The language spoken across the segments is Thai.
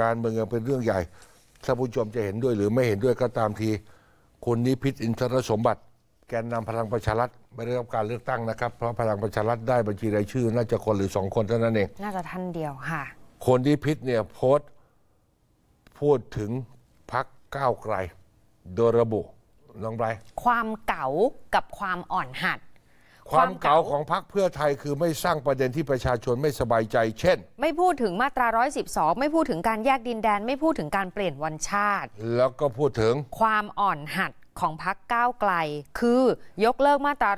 การเมืองเป็นเรื่องใหญ่ท่านผู้ชมจะเห็นด้วยหรือไม่เห็นด้วยก็ตามที คนนี้พิษอินทรสมบัติ แกนนำพลังประชารัฐไม่ได้รับการเลือกตั้งนะครับ เพราะพลังประชารัฐได้บัญชีรายชื่อ น่าจะคนหรือสองคนเท่านั้นเอง น่าจะท่านเดียวค่ะ คนที่พิษเนี่ยโพสต์พูดถึงพักก้าวไกล โดยระบุน้องไบรความเก๋า กับความอ่อนหัดความเก่าของพรรคเพื่อไทยคือไม่สร้างประเด็นที่ประชาชนไม่สบายใจเช่นไม่พูดถึงมาตรา 112 ไม่พูดถึงการแยกดินแดน ไม่พูดถึงการเปลี่ยนวันชาติ แล้วก็พูดถึง ความอ่อนหัดของพักก้าวไกล คือยกเลิกมาตรา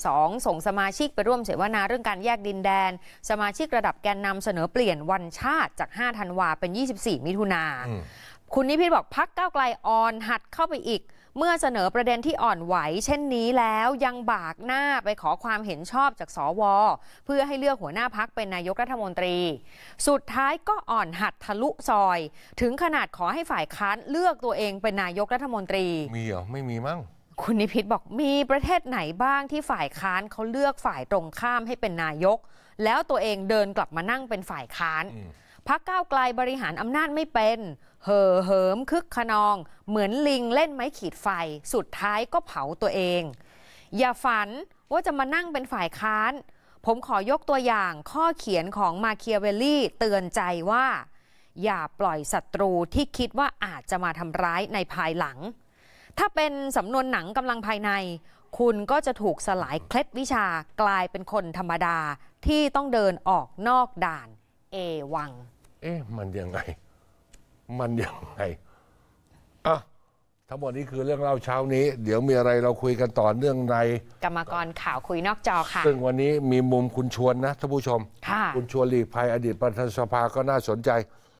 112 ส่งสมาชิกไปร่วมเสวนาเรื่องการแยกดินแดน สมาชิกระดับแกนนำเสนอเปลี่ยนวันชาติจาก 5 ธันวาเป็น 24 มิถุนาคุณนิพิษบอกพักก้าวไกลอ่อนหัดเข้าไปอีก เมื่อเสนอประเด็นที่อ่อนไหว เช่นนี้แล้วยังบากหน้าไปขอความเห็นชอบจากสวเพื่อให้เลือกหัวหน้าพักเป็นนายกรัฐมนตรี สุดท้ายก็อ่อนหัดทะลุซอย ถึงขนาดขอให้ฝ่ายค้านเลือกตัวเองเป็นนายกรัฐมนตรีมีเหรอไม่มีมั้งคุณนิพิษบอกมีประเทศไหนบ้างที่ฝ่ายค้านเขาเลือกฝ่ายตรงข้ามให้เป็นนายก แล้วตัวเองเดินกลับมานั่งเป็นฝ่ายค้านพักก้าวไกลบริหารอำนาจไม่เป็น เห่อเหิม คึกขนอง เหมือนลิงเล่นไม้ขีดไฟ สุดท้ายก็เผาตัวเอง อย่าฝันว่าจะมานั่งเป็นฝ่ายค้าน ผมขอยกตัวอย่างข้อเขียนของมาเคียเวลลี่เตือนใจว่า อย่าปล่อยศัตรูที่คิดว่าอาจจะมาทำร้ายในภายหลัง ถ้าเป็นสำนวนหนังกำลังภายใน คุณก็จะถูกสลายเคล็ดวิชากลายเป็นคนธรรมดาที่ต้องเดินออกนอกด่านเอวังอ๊ะมันยังไง มันยังไงอ่ะทั้งหมดนี้คือเรื่องเล่าเช้านี้ เดี๋ยวมีอะไรเราคุยกันต่อเนื่องในกรรมกรข่าวคุยนอกจอค่ะ ซึ่งวันนี้มีมุมคุณชวนนะท่านผู้ชม ค่ะ คุณชวนหลีกภัยอดีตประธานสภาก็น่าสนใจ